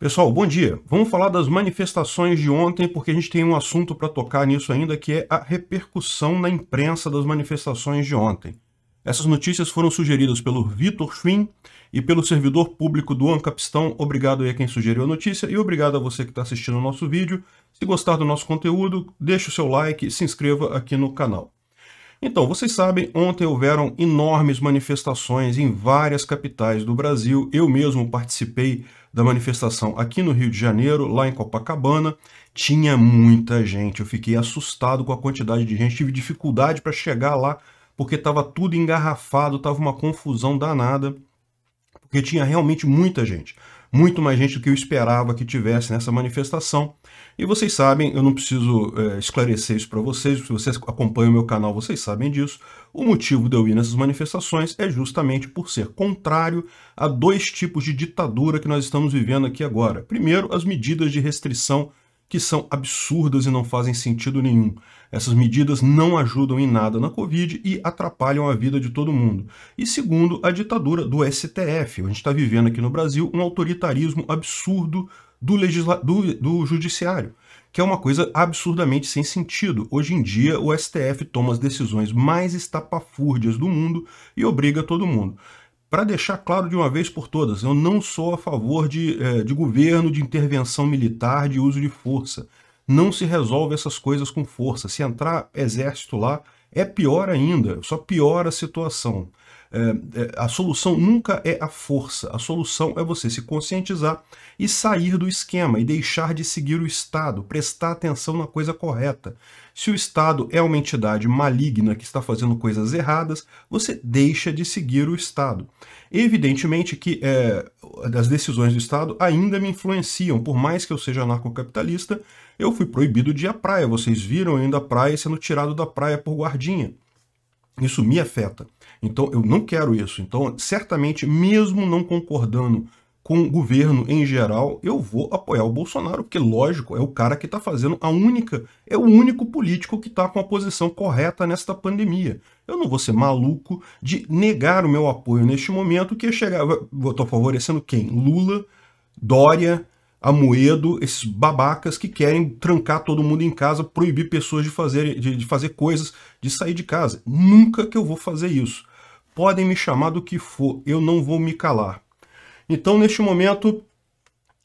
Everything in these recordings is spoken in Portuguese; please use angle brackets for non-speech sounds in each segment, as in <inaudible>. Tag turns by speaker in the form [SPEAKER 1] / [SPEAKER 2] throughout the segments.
[SPEAKER 1] Pessoal, bom dia. Vamos falar das manifestações de ontem, porque a gente tem um assunto para tocar nisso ainda, que é a repercussão na imprensa das manifestações de ontem. Essas notícias foram sugeridas pelo Vitor Schwinn e pelo servidor público do Ancapistão. Obrigado aí a quem sugeriu a notícia e obrigado a você que está assistindo o nosso vídeo. Se gostar do nosso conteúdo, deixe o seu like e se inscreva aqui no canal. Então, vocês sabem, ontem houveram enormes manifestações em várias capitais do Brasil. Eu mesmo participei da manifestação aqui no Rio de Janeiro, lá em Copacabana. Tinha muita gente, eu fiquei assustado com a quantidade de gente, tive dificuldade para chegar lá porque estava tudo engarrafado, estava uma confusão danada, porque tinha realmente muita gente muito mais gente do que eu esperava que tivesse nessa manifestação. E vocês sabem, eu não preciso é, esclarecer isso para vocês, se vocês acompanham o meu canal, vocês sabem disso. O motivo de eu ir nessas manifestações é justamente por ser contrário a dois tipos de ditadura que nós estamos vivendo aqui agora. Primeiro, as medidas de restrição que são absurdas e não fazem sentido nenhum. Essas medidas não ajudam em nada na Covid e atrapalham a vida de todo mundo. E segundo, a ditadura do STF. A gente está vivendo aqui no Brasil um autoritarismo absurdo do, legisla... do, do judiciário, que é uma coisa absurdamente sem sentido. Hoje em dia, o STF toma as decisões mais estapafúrdias do mundo e obriga todo mundo para deixar claro de uma vez por todas, eu não sou a favor de, é, de governo, de intervenção militar, de uso de força. Não se resolve essas coisas com força. Se entrar exército lá, é pior ainda, só piora a situação. É, é, a solução nunca é a força, a solução é você se conscientizar e sair do esquema e deixar de seguir o Estado, prestar atenção na coisa correta. Se o Estado é uma entidade maligna que está fazendo coisas erradas, você deixa de seguir o Estado. Evidentemente que é, as decisões do Estado ainda me influenciam, por mais que eu seja anarcocapitalista, eu fui proibido de ir à praia. Vocês viram ainda indo à praia sendo tirado da praia por guardinha. Isso me afeta. Então eu não quero isso. Então, certamente, mesmo não concordando com o governo em geral, eu vou apoiar o Bolsonaro, porque lógico, é o cara que está fazendo a única, é o único político que está com a posição correta nesta pandemia. Eu não vou ser maluco de negar o meu apoio neste momento que chegar, eu estou favorecendo quem? Lula, Dória, a moedo esses babacas que querem trancar todo mundo em casa, proibir pessoas de fazer, de, de fazer coisas, de sair de casa. Nunca que eu vou fazer isso. Podem me chamar do que for, eu não vou me calar. Então, neste momento,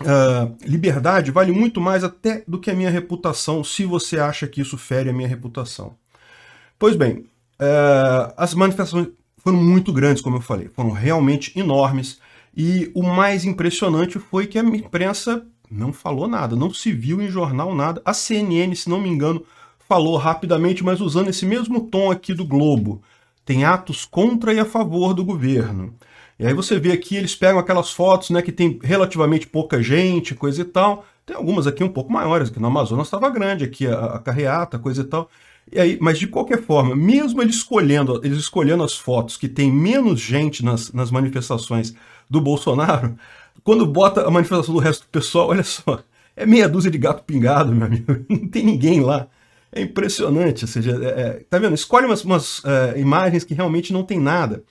[SPEAKER 1] Uh, liberdade vale muito mais até do que a minha reputação, se você acha que isso fere a minha reputação. Pois bem, uh, as manifestações foram muito grandes, como eu falei, foram realmente enormes. E o mais impressionante foi que a imprensa não falou nada, não se viu em jornal nada. A CNN, se não me engano, falou rapidamente, mas usando esse mesmo tom aqui do Globo. Tem atos contra e a favor do governo. E aí você vê aqui, eles pegam aquelas fotos, né, que tem relativamente pouca gente, coisa e tal. Tem algumas aqui um pouco maiores, aqui no Amazonas estava grande aqui a, a carreata, coisa e tal. E aí, mas de qualquer forma, mesmo eles escolhendo, eles escolhendo as fotos que tem menos gente nas, nas manifestações do Bolsonaro, quando bota a manifestação do resto do pessoal, olha só, é meia dúzia de gato pingado, meu amigo. <laughs> Não tem ninguém lá. É impressionante. Ou seja, é, é, tá vendo? Escolhe umas, umas é, imagens que realmente não tem nada.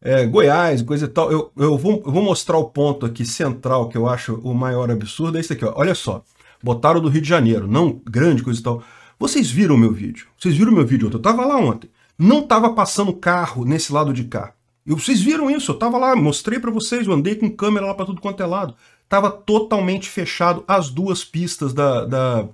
[SPEAKER 1] É, Goiás, coisa e tal. Eu, eu, vou, eu, vou, mostrar o ponto aqui central que eu acho o maior absurdo. É esse aqui, ó. Olha só. Botaram do Rio de Janeiro. Não grande coisa e tal. Vocês viram meu vídeo? Vocês viram meu vídeo ontem? Eu tava lá ontem. Não tava passando carro nesse lado de cá. Eu, vocês viram isso? Eu tava lá, mostrei para vocês, eu andei com câmera lá para tudo quanto é lado. Tava totalmente fechado as duas pistas da, da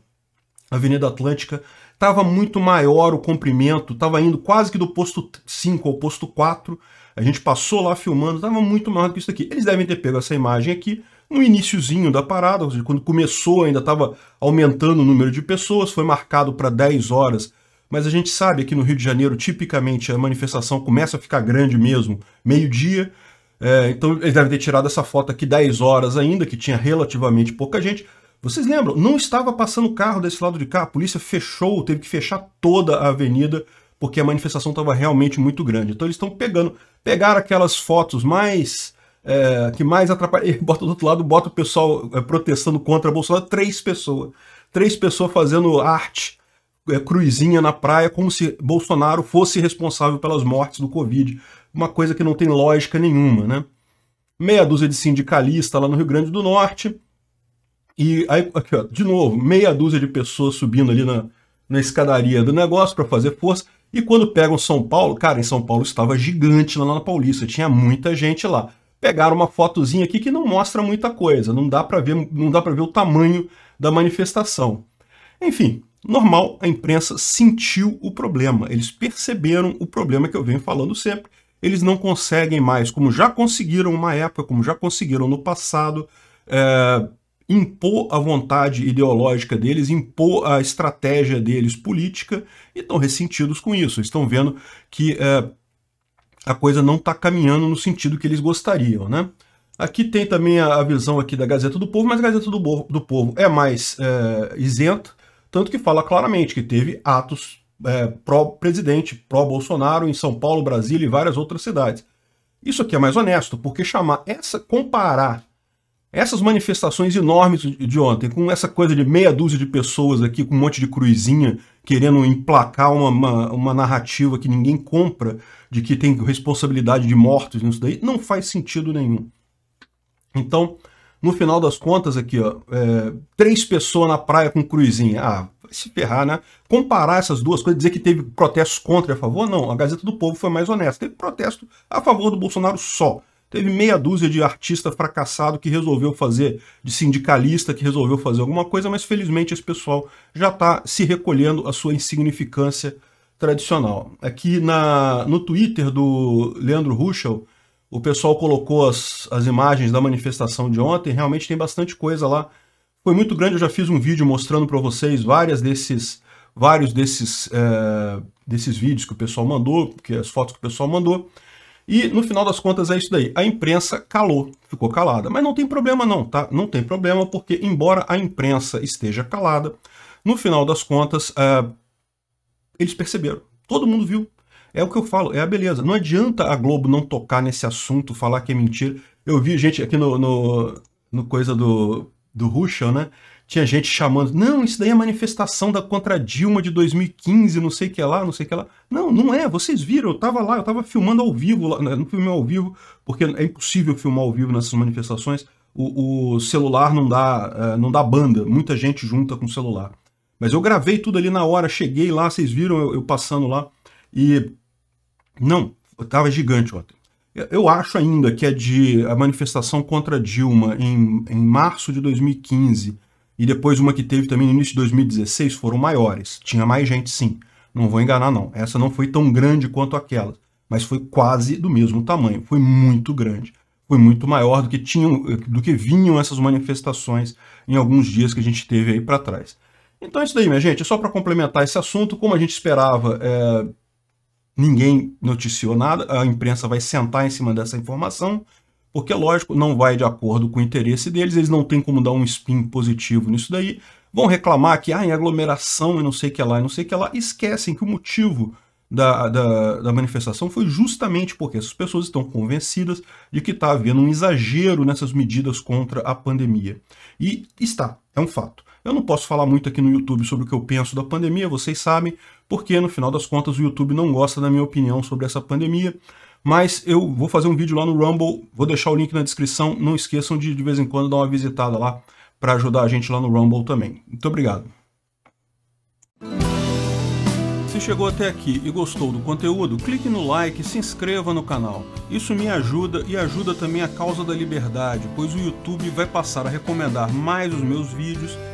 [SPEAKER 1] Avenida Atlântica. Tava muito maior o comprimento, tava indo quase que do posto 5 ao posto 4. A gente passou lá filmando, tava muito maior do que isso aqui. Eles devem ter pego essa imagem aqui no iníciozinho da parada, ou seja, quando começou ainda tava aumentando o número de pessoas, foi marcado para 10 horas mas a gente sabe aqui no Rio de Janeiro, tipicamente, a manifestação começa a ficar grande mesmo, meio-dia. É, então eles devem ter tirado essa foto aqui 10 horas ainda, que tinha relativamente pouca gente. Vocês lembram? Não estava passando carro desse lado de cá. A polícia fechou, teve que fechar toda a avenida porque a manifestação estava realmente muito grande. Então eles estão pegando, pegaram aquelas fotos mais é, que mais atrapalham. <laughs> Bota do outro lado, bota o pessoal é, protestando contra Bolsonaro. Três pessoas, três pessoas fazendo arte é, cruzinha na praia, como se Bolsonaro fosse responsável pelas mortes do Covid. Uma coisa que não tem lógica nenhuma, né? Meia dúzia de sindicalista lá no Rio Grande do Norte. E aí, aqui, ó, de novo, meia dúzia de pessoas subindo ali na, na escadaria do negócio para fazer força. E quando pegam São Paulo, cara, em São Paulo estava gigante lá na Paulista, tinha muita gente lá. Pegaram uma fotozinha aqui que não mostra muita coisa, não dá para ver, não dá para ver o tamanho da manifestação. Enfim, Normal, a imprensa sentiu o problema, eles perceberam o problema que eu venho falando sempre. Eles não conseguem mais, como já conseguiram uma época, como já conseguiram no passado, é, impor a vontade ideológica deles, impor a estratégia deles política, e estão ressentidos com isso. Estão vendo que é, a coisa não está caminhando no sentido que eles gostariam, né? Aqui tem também a visão aqui da Gazeta do Povo, mas a Gazeta do, do Povo é mais é, isenta, tanto que fala claramente que teve atos é, pró-presidente, pró-Bolsonaro em São Paulo, Brasília e várias outras cidades. Isso aqui é mais honesto, porque chamar essa, comparar essas manifestações enormes de ontem, com essa coisa de meia dúzia de pessoas aqui, com um monte de cruzinha, querendo emplacar uma, uma, uma, narrativa que ninguém compra, de que tem responsabilidade de mortos nisso daí, não faz sentido nenhum. Então, no final das contas, aqui, ó, é, três pessoas na praia com cruzinha. Ah, vai se ferrar, né? Comparar essas duas coisas, dizer que teve protestos contra e a favor, não. A Gazeta do Povo foi mais honesta. Teve protesto a favor do Bolsonaro só. Teve meia dúzia de artista fracassado que resolveu fazer, de sindicalista que resolveu fazer alguma coisa, mas felizmente esse pessoal já está se recolhendo a sua insignificância tradicional. Aqui na, no Twitter do Leandro Ruschel, o pessoal colocou as, as imagens da manifestação de ontem, realmente tem bastante coisa lá. Foi muito grande, eu já fiz um vídeo mostrando para vocês várias desses, vários desses, é, desses vídeos que o pessoal mandou, que as fotos que o pessoal mandou. E no final das contas é isso daí. A imprensa calou, ficou calada. Mas não tem problema não, tá? Não tem problema porque embora a imprensa esteja calada, no final das contas eh, eles perceberam. Todo mundo viu, é o que eu falo, é a beleza. Não adianta a Globo não tocar nesse assunto, falar que é mentira. Eu vi gente aqui no, no, no coisa do, do Russian, né? Tinha gente chamando, não, isso daí é manifestação da contra Dilma de 2015, não sei o que lá, não sei o que lá. Não, não é, vocês viram, eu tava lá, eu tava filmando ao vivo, lá, né, não filmei ao vivo, porque é impossível filmar ao vivo nessas manifestações, o, o celular não dá, é, não dá banda, muita gente junta com o celular. Mas eu gravei tudo ali na hora, cheguei lá, vocês viram eu, eu passando lá, e não, estava gigante ontem. Eu acho ainda que é de a manifestação contra Dilma em, em março de 2015 e depois uma que teve também no início de 2016 foram maiores. Tinha mais gente, sim. Não vou enganar, não. Essa não foi tão grande quanto aquela, mas foi quase do mesmo tamanho. Foi muito grande. Foi muito maior do que, tinham, do que vinham essas manifestações em alguns dias que a gente teve aí para trás. Então é isso daí, minha gente. É só para complementar esse assunto, como a gente esperava. É ninguém noticiou nada, a imprensa vai sentar em cima dessa informação, porque, lógico, não vai de acordo com o interesse deles, eles não têm como dar um spin positivo nisso daí, vão reclamar que ah, em aglomeração e não sei o que lá, e não sei o que lá, esquecem que o motivo da, da, da, manifestação foi justamente porque essas pessoas estão convencidas de que está havendo um exagero nessas medidas contra a pandemia. E está, é um fato. Eu não posso falar muito aqui no YouTube sobre o que eu penso da pandemia, vocês sabem, porque no final das contas o YouTube não gosta da minha opinião sobre essa pandemia, mas eu vou fazer um vídeo lá no Rumble, vou deixar o link na descrição, não esqueçam de de vez em quando dar uma visitada lá para ajudar a gente lá no Rumble também. Muito obrigado. Se chegou até aqui e gostou do conteúdo, clique no like e se inscreva no canal. Isso me ajuda e ajuda também a causa da liberdade, pois o YouTube vai passar a recomendar mais os meus vídeos